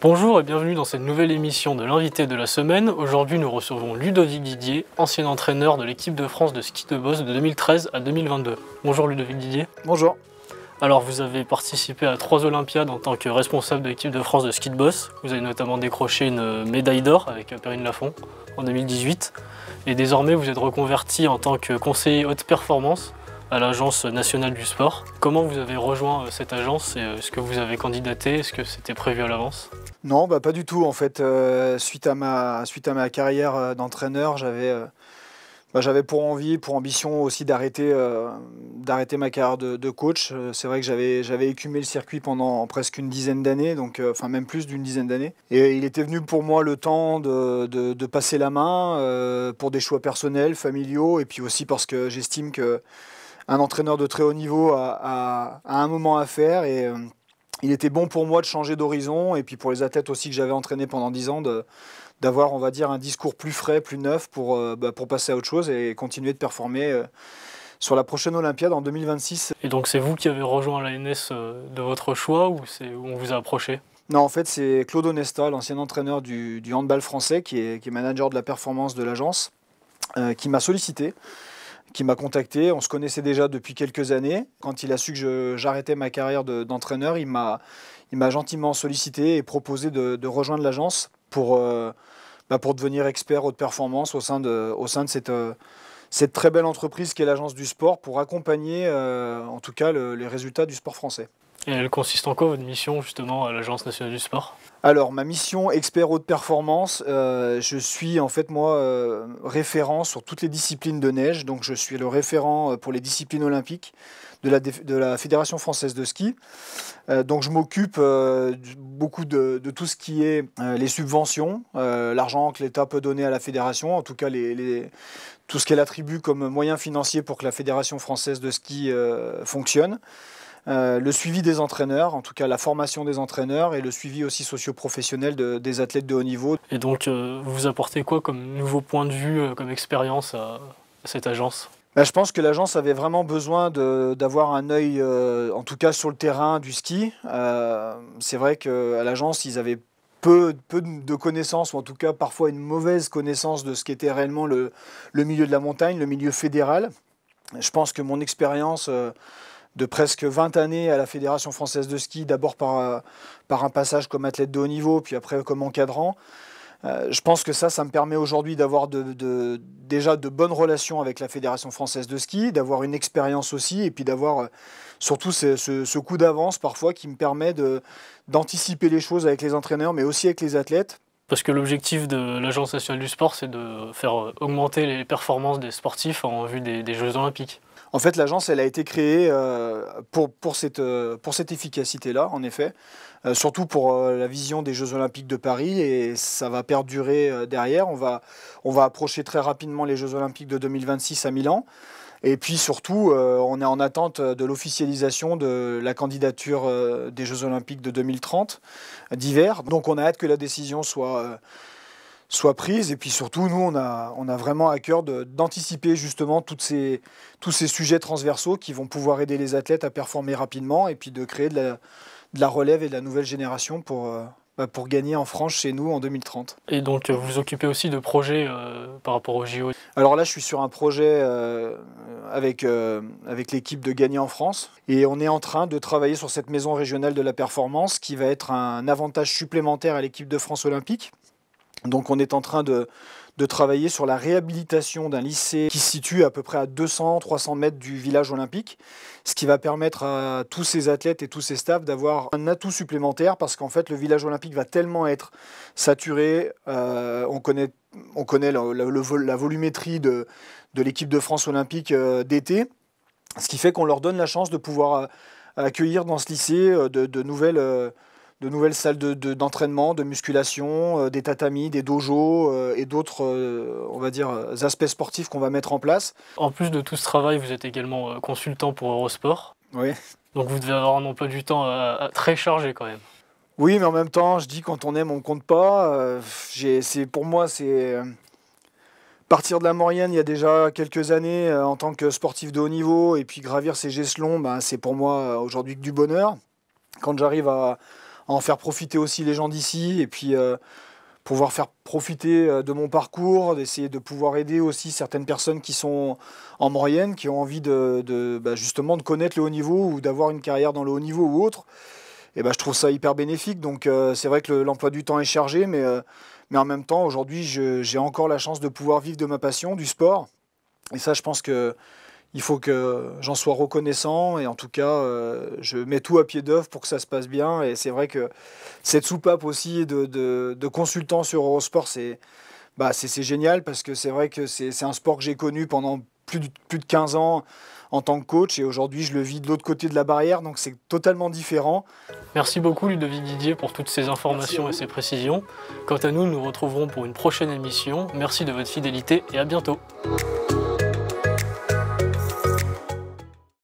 Bonjour et bienvenue dans cette nouvelle émission de l'invité de la semaine. Aujourd'hui, nous recevons Ludovic Didier, ancien entraîneur de l'équipe de France de ski de boss de 2013 à 2022. Bonjour Ludovic Didier. Bonjour. Alors, vous avez participé à trois Olympiades en tant que responsable de l'équipe de France de ski de boss. Vous avez notamment décroché une médaille d'or avec Perrine Lafont en 2018. Et désormais, vous êtes reconverti en tant que conseiller haute performance à l'Agence nationale du sport. Comment vous avez rejoint euh, cette agence et euh, est-ce que vous avez candidaté Est-ce que c'était prévu à l'avance non, bah, pas du tout. En fait, euh, suite, à ma, suite à ma carrière euh, d'entraîneur, euh, bah, j'avais pour envie, pour ambition aussi d'arrêter ma carrière de, coach. C'est vrai que j'avais écumé le circuit pendant presque une dizaine d'années, donc enfin même plus d'une dizaine d'années. Et il était venu pour moi le temps de, passer la main pour des choix personnels, familiaux, et puis aussi parce que j'estime que un entraîneur de très haut niveau a, a, a un moment à faire et il était bon pour moi de changer d'horizon et puis pour les athlètes aussi que j'avais entraînés pendant 10 ans d'avoir on va dire un discours plus frais, plus neuf pour, euh, bah, pour passer à autre chose et continuer de performer euh, sur la prochaine Olympiade en 2026. Et donc c'est vous qui avez rejoint l'ANS euh, de votre choix ou c'est on vous a approché non, en fait, c'est Claude Onesta, l'ancien entraîneur du, handball français, qui est, manager de la performance de l'agence, qui m'a sollicité qui m'a contacté. On se connaissait déjà depuis quelques années. Quand il a su que j'arrêtais ma carrière d'entraîneur, il m'a il m'a gentiment sollicité et proposé de, rejoindre l'agence pour, euh, bah, pour devenir expert haute performance au sein de, au sein de cette, euh, cette très belle entreprise qu'est l'agence du sport pour accompagner euh, en tout cas les résultats du sport français elle consiste en quoi votre mission justement à l'Agence nationale du sport alors, ma mission expert haute performance, euh, je suis en fait moi euh, référent sur toutes les disciplines de neige. Donc, je suis le référent euh, pour les disciplines olympiques de la, de la Fédération française de ski. donc, je m'occupe beaucoup de, tout ce qui est les subventions, l'argent que l'État peut donner à la fédération, en tout cas tout ce qu'elle attribue comme moyens financiers pour que la Fédération française de ski fonctionne. Euh, le suivi des entraîneurs, en tout cas la formation des entraîneurs et le suivi aussi socio-professionnel des athlètes de haut niveau. Et donc, euh, vous apportez quoi comme nouveau point de vue, euh, comme expérience à, cette agence bah, je pense que l'agence avait vraiment besoin d'avoir un œil, en tout cas sur le terrain du ski. C'est vrai qu'à l'agence, ils avaient peu, peu, de connaissances, ou en tout cas parfois une mauvaise connaissance de ce qu'était réellement le, milieu de la montagne, le milieu fédéral. Je pense que mon expérience de presque 20 années à la Fédération française de ski, d'abord par, euh, par un passage comme athlète de haut niveau, puis après comme encadrant. Euh, je pense que ça, ça me permet aujourd'hui d'avoir de, déjà de bonnes relations avec la Fédération française de ski, d'avoir une expérience aussi, et puis d'avoir euh, surtout ce, coup d'avance parfois qui me permet d'anticiper les choses avec les entraîneurs, mais aussi avec les athlètes. Parce que l'objectif de l'Agence nationale du sport, c'est de faire augmenter les performances des sportifs en vue des Jeux olympiques. En fait, l'agence, elle a été créée euh, pour, pour cette, euh, pour cette efficacité-là, en effet. Euh, surtout pour la vision des Jeux Olympiques de Paris et ça va perdurer derrière. On va, on va approcher très rapidement les Jeux Olympiques de 2026 à Milan. Et puis surtout, on est en attente de l'officialisation de la candidature des Jeux Olympiques de 2030 d'hiver. Donc on a hâte que la décision soit soit prise. Et puis surtout, nous, on a, on a vraiment à cœur d'anticiper justement toutes ces, tous ces sujets transversaux qui vont pouvoir aider les athlètes à performer rapidement et puis de créer de la, relève et de la nouvelle génération pour, euh, bah, pour gagner en France chez nous en 2030. Et donc vous euh, vous occupez aussi de projets euh, par rapport au JO Alors là je suis sur un projet avec, avec l'équipe de Gagner en France et on est en train de travailler sur cette maison régionale de la performance qui va être un avantage supplémentaire à l'équipe de France olympique donc on est en train de, travailler sur la réhabilitation d'un lycée qui se situe à peu près à 200-300 mètres du village olympique, ce qui va permettre à tous ces athlètes et tous ces staffs d'avoir un atout supplémentaire parce qu'en fait le village olympique va tellement être saturé, euh, on connaît, la volumétrie de, l'équipe de France olympique euh, d'été, ce qui fait qu'on leur donne la chance de pouvoir euh, accueillir dans ce lycée de, de nouvelles de nouvelles salles d'entraînement, de, musculation, euh, des tatamis, des dojos euh, et d'autres, euh, on va dire, aspects sportifs qu'on va mettre en place. En plus de tout ce travail, vous êtes également consultant pour Eurosport. Oui. Donc vous devez avoir un emploi du temps très chargé quand même. Oui, mais en même temps, je dis quand on aime, on compte pas. c'est pour moi, c'est partir de la Maurienne il y a déjà quelques années en tant que sportif de haut niveau et puis gravir ces longs ben, c'est pour moi aujourd'hui du bonheur. Quand j'arrive à en faire profiter aussi les gens d'ici et puis euh, pouvoir faire profiter euh, de mon parcours, d'essayer de pouvoir aider aussi certaines personnes qui sont en moyenne, qui ont envie de, bah, justement de connaître le haut niveau ou d'avoir une carrière dans le haut niveau ou autre. Et eh ben, je trouve ça hyper bénéfique. Donc euh, c'est vrai que l'emploi du temps est chargé, mais, mais en même temps, aujourd'hui, j'ai encore la chance de pouvoir vivre de ma passion, du sport. Et ça, je pense que il faut que j'en sois reconnaissant et en tout cas, euh, je mets tout à pied d'œuvre pour que ça se passe bien. Et c'est vrai que cette soupape aussi de, de, consultant sur Eurosport, c'est bah, génial parce que c'est vrai que c'est un sport que j'ai connu pendant plus de, plus de 15 ans en tant que coach et aujourd'hui je le vis de l'autre côté de la barrière donc c'est totalement différent. Merci beaucoup Ludovic Didier pour toutes ces informations et ces précisions. Quant à nous nous retrouverons pour une prochaine émission. Merci de votre fidélité et à bientôt.